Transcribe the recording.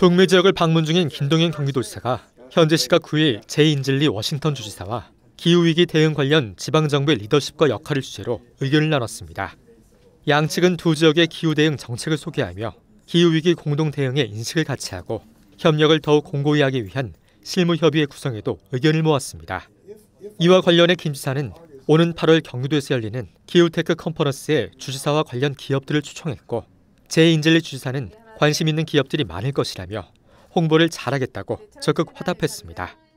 북미 지역을 방문 중인 김동현 경기도지사가 현재 시각 9일 제인질리 워싱턴 주지사와 기후위기 대응 관련 지방정부의 리더십과 역할을 주제로 의견을 나눴습니다. 양측은 두 지역의 기후 대응 정책을 소개하며 기후위기 공동 대응의 인식을 같이 하고 협력을 더욱 공고히 하기 위한 실무 협의회 구성에도 의견을 모았습니다. 이와 관련해 김 지사는 오는 8월 경기도에서 열리는 기후테크 컨퍼런스에 주지사와 관련 기업들을 초청했고 제인질리 주지사는 관심 있는 기업들이 많을 것이라며 홍보를 잘하겠다고 적극 화답했습니다.